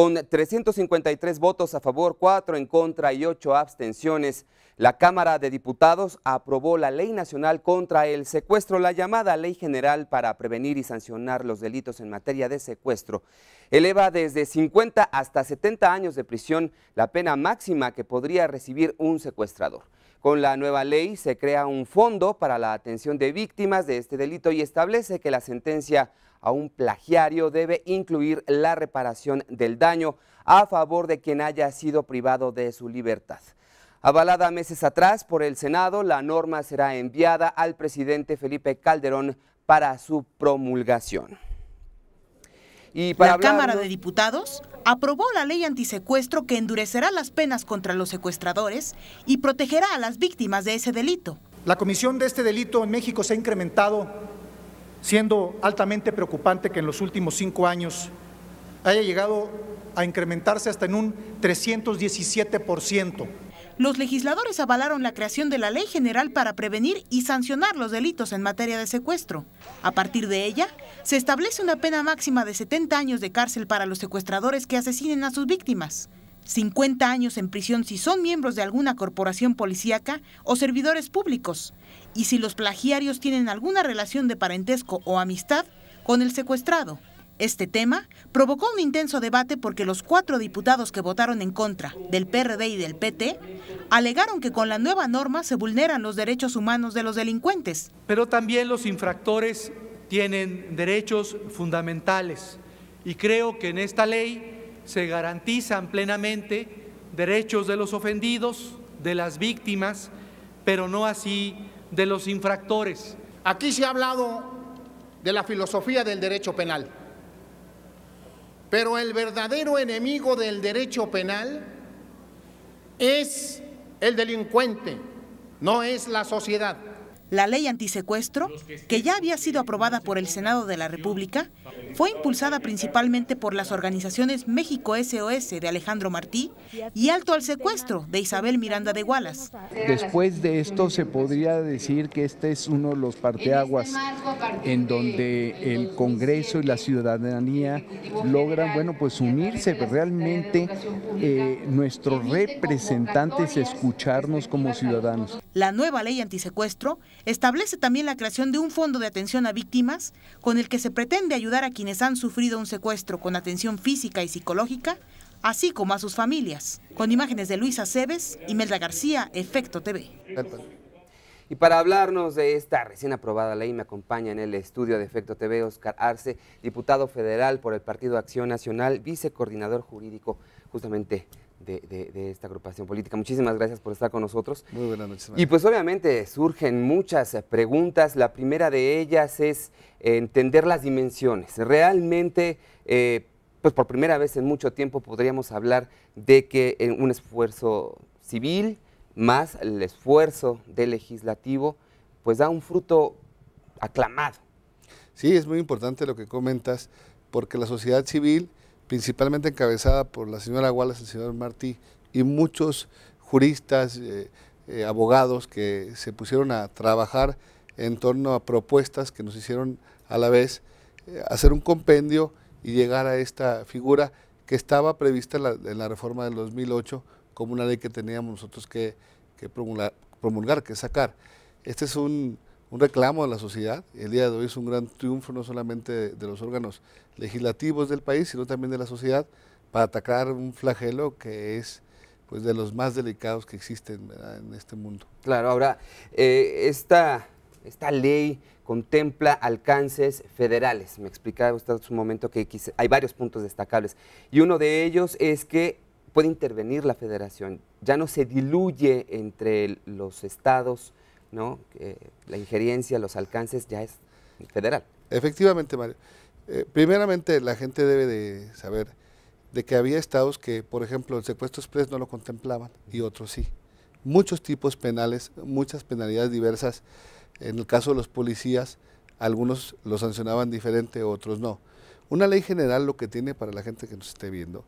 Con 353 votos a favor, 4 en contra y 8 abstenciones, la Cámara de Diputados aprobó la Ley Nacional contra el Secuestro, la llamada Ley General para prevenir y sancionar los delitos en materia de secuestro. Eleva desde 50 hasta 70 años de prisión la pena máxima que podría recibir un secuestrador. Con la nueva ley se crea un fondo para la atención de víctimas de este delito y establece que la sentencia a un plagiario debe incluir la reparación del daño a favor de quien haya sido privado de su libertad. Avalada meses atrás por el Senado, la norma será enviada al presidente Felipe Calderón para su promulgación la Cámara de Diputados aprobó la ley antisecuestro que endurecerá las penas contra los secuestradores y protegerá a las víctimas de ese delito. La comisión de este delito en México se ha incrementado, siendo altamente preocupante que en los últimos cinco años haya llegado a incrementarse hasta en un 317 los legisladores avalaron la creación de la Ley General para prevenir y sancionar los delitos en materia de secuestro. A partir de ella, se establece una pena máxima de 70 años de cárcel para los secuestradores que asesinen a sus víctimas. 50 años en prisión si son miembros de alguna corporación policíaca o servidores públicos, y si los plagiarios tienen alguna relación de parentesco o amistad con el secuestrado. Este tema provocó un intenso debate porque los cuatro diputados que votaron en contra del PRD y del PT alegaron que con la nueva norma se vulneran los derechos humanos de los delincuentes. Pero también los infractores tienen derechos fundamentales y creo que en esta ley se garantizan plenamente derechos de los ofendidos, de las víctimas, pero no así de los infractores. Aquí se ha hablado de la filosofía del derecho penal. Pero el verdadero enemigo del derecho penal es el delincuente, no es la sociedad. La ley antisecuestro, que ya había sido aprobada por el Senado de la República, fue impulsada principalmente por las organizaciones México SOS de Alejandro Martí y Alto al Secuestro de Isabel Miranda de Gualas. Después de esto se podría decir que este es uno de los parteaguas en donde el Congreso y la ciudadanía logran, bueno, pues unirse pues realmente eh, nuestros representantes, escucharnos como ciudadanos. La nueva ley antisecuestro establece también la creación de un fondo de atención a víctimas con el que se pretende ayudar a quienes han sufrido un secuestro con atención física y psicológica, así como a sus familias. Con imágenes de Luisa Cebes, Melda García, Efecto TV. Y para hablarnos de esta recién aprobada ley, me acompaña en el estudio de Efecto TV Oscar Arce, diputado federal por el Partido Acción Nacional, vicecoordinador jurídico justamente de, esta agrupación política. Muchísimas gracias por estar con nosotros. Muy buenas noches. Y pues obviamente surgen muchas eh, preguntas. La primera de ellas es eh, entender las dimensiones. Realmente, eh, pues por primera vez en mucho tiempo podríamos hablar de que un esfuerzo civil más el esfuerzo del legislativo, pues da un fruto aclamado. Sí, es muy importante lo que comentas, porque la sociedad civil principalmente encabezada por la señora Wallace, el señor Martí y muchos juristas, eh, eh, abogados que se pusieron a trabajar en torno a propuestas que nos hicieron a la vez eh, hacer un compendio y llegar a esta figura que estaba prevista en la, reforma del 2008 como una ley que teníamos nosotros que, promulgar, que sacar. Este es un un reclamo a la sociedad. El día de hoy es un gran triunfo no solamente de, los órganos legislativos del país, sino también de la sociedad para atacar un flagelo que es pues de los más delicados que existen en este mundo. Claro, ahora, eh, esta, esta ley contempla alcances federales. Me explicaba usted hace un momento que hay varios puntos destacables y uno de ellos es que puede intervenir la federación. Ya no se diluye entre los estados ¿no? la injerencia, los alcances ya es federal. Efectivamente, Mario. Eh, primeramente, la gente debe de saber de que había estados que, por ejemplo, el secuestro express no lo contemplaban y otros sí. Muchos tipos penales, muchas penalidades diversas. En el caso de los policías, algunos lo sancionaban diferente, otros no. Una ley general lo que tiene para la gente que nos esté viendo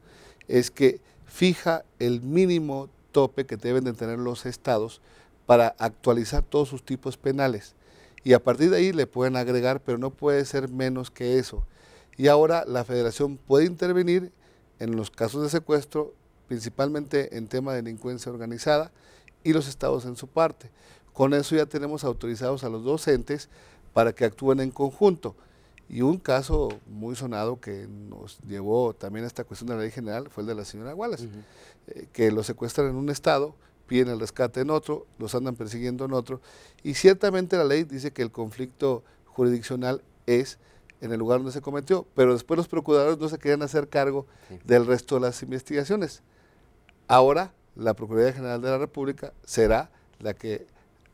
es que fija el mínimo tope que deben de tener los estados para actualizar todos sus tipos penales. Y a partir de ahí le pueden agregar, pero no puede ser menos que eso. Y ahora la federación puede intervenir en los casos de secuestro, principalmente en tema de delincuencia organizada, y los estados en su parte. Con eso ya tenemos autorizados a los docentes para que actúen en conjunto. Y un caso muy sonado que nos llevó también a esta cuestión de la ley general fue el de la señora Wallace, eh, que lo secuestran en un estado, piden el rescate en otro, los andan persiguiendo en otro. Y ciertamente la ley dice que el conflicto jurisdiccional es en el lugar donde se cometió, pero después los procuradores no se querían hacer cargo del resto de las investigaciones. Ahora la Procuraduría General de la República será la que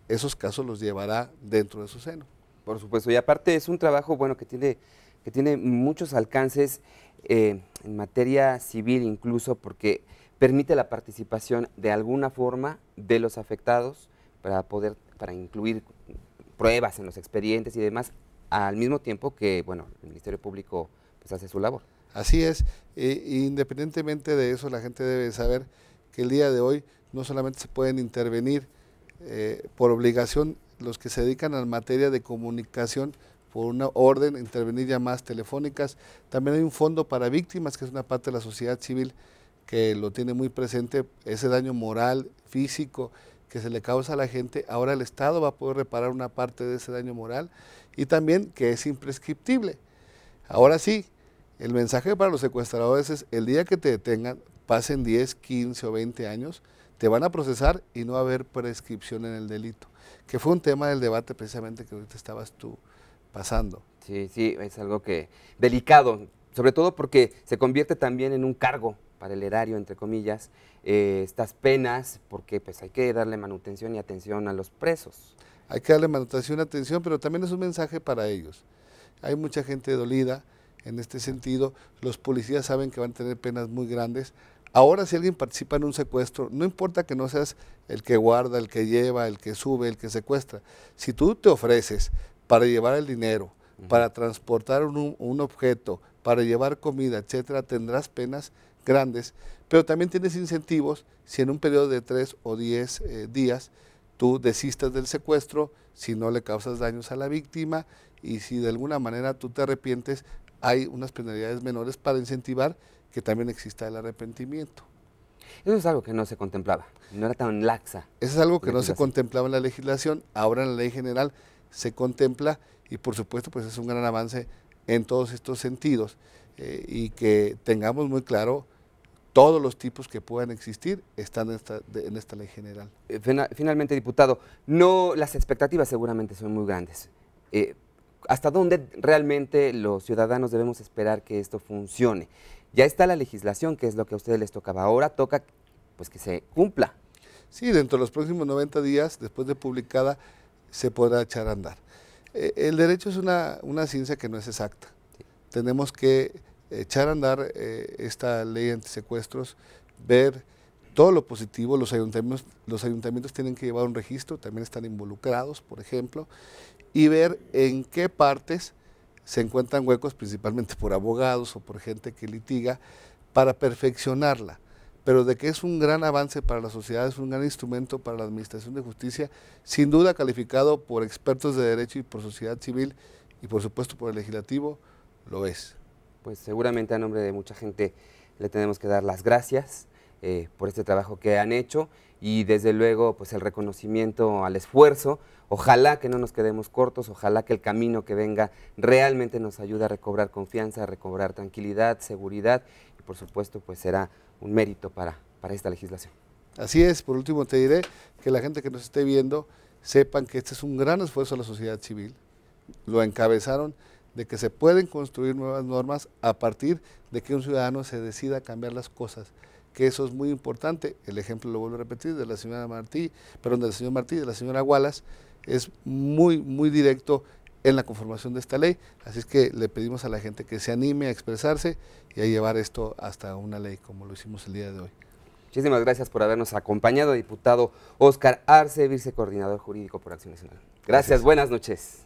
esos casos los llevará dentro de su seno. Por supuesto, y aparte es un trabajo bueno que tiene, que tiene muchos alcances eh, en materia civil incluso, porque permite la participación de alguna forma de los afectados para poder, para incluir pruebas en los expedientes y demás, al mismo tiempo que, bueno, el Ministerio Público pues hace su labor. Así es, eh, independientemente de eso, la gente debe saber que el día de hoy no solamente se pueden intervenir eh, por obligación los que se dedican a la materia de comunicación por una orden, intervenir llamadas telefónicas, también hay un fondo para víctimas, que es una parte de la sociedad civil que lo tiene muy presente, ese daño moral, físico que se le causa a la gente, ahora el Estado va a poder reparar una parte de ese daño moral y también que es imprescriptible. Ahora sí, el mensaje para los secuestradores es, el día que te detengan, pasen 10, 15 o 20 años, te van a procesar y no va a haber prescripción en el delito, que fue un tema del debate precisamente que ahorita estabas tú pasando. Sí, sí, es algo que delicado, sobre todo porque se convierte también en un cargo para el erario, entre comillas, eh, estas penas, porque pues hay que darle manutención y atención a los presos. Hay que darle manutención y atención, pero también es un mensaje para ellos. Hay mucha gente dolida en este sentido, los policías saben que van a tener penas muy grandes. Ahora si alguien participa en un secuestro, no importa que no seas el que guarda, el que lleva, el que sube, el que secuestra, si tú te ofreces para llevar el dinero, para transportar un, un objeto, para llevar comida, etcétera, tendrás penas grandes, pero también tienes incentivos si en un periodo de tres o diez eh, días tú desistas del secuestro, si no le causas daños a la víctima y si de alguna manera tú te arrepientes, hay unas penalidades menores para incentivar que también exista el arrepentimiento. Eso es algo que no se contemplaba, no era tan laxa. Eso es algo que no se contemplaba en la legislación, ahora en la ley general se contempla y por supuesto pues es un gran avance en todos estos sentidos eh, y que tengamos muy claro todos los tipos que puedan existir están en esta, ley general. Eh, finalmente, diputado, no las expectativas seguramente son muy grandes. Eh, ¿Hasta dónde realmente los ciudadanos debemos esperar que esto funcione? Ya está la legislación, que es lo que a ustedes les tocaba. Ahora toca pues que se cumpla. Sí, dentro de los próximos 90 días, después de publicada, se podrá echar a andar el derecho es una, ciencia que no es exacta. Tenemos que echar a andar eh, esta ley de secuestros, ver todo lo positivo, los los ayuntamientos tienen que llevar un registro, también están involucrados, por ejemplo, y ver en qué partes se encuentran huecos, principalmente por abogados o por gente que litiga, para perfeccionarla pero de que es un gran avance para la sociedad, es un gran instrumento para la Administración de Justicia, sin duda calificado por expertos de derecho y por sociedad civil y por supuesto por el legislativo, lo es. Pues seguramente a nombre de mucha gente le tenemos que dar las gracias eh, por este trabajo que han hecho y desde luego pues el reconocimiento al esfuerzo. Ojalá que no nos quedemos cortos, ojalá que el camino que venga realmente nos ayude a recobrar confianza, a recobrar tranquilidad, seguridad y por supuesto pues será un mérito para, para esta legislación. Así es, por último te diré que la gente que nos esté viendo sepan que este es un gran esfuerzo de la sociedad civil, lo encabezaron de que se pueden construir nuevas normas a partir de que un ciudadano se decida a cambiar las cosas, que eso es muy importante. El ejemplo lo vuelvo a repetir de la señora Martí, perdón, del señor Martí, de la señora Wallace, es muy, muy directo en la conformación de esta ley. Así es que le pedimos a la gente que se anime a expresarse y a llevar esto hasta una ley como lo hicimos el día de hoy. Muchísimas gracias por habernos acompañado, diputado Oscar Arce, vicecoordinador jurídico por Acción Nacional. gracias. buenas noches.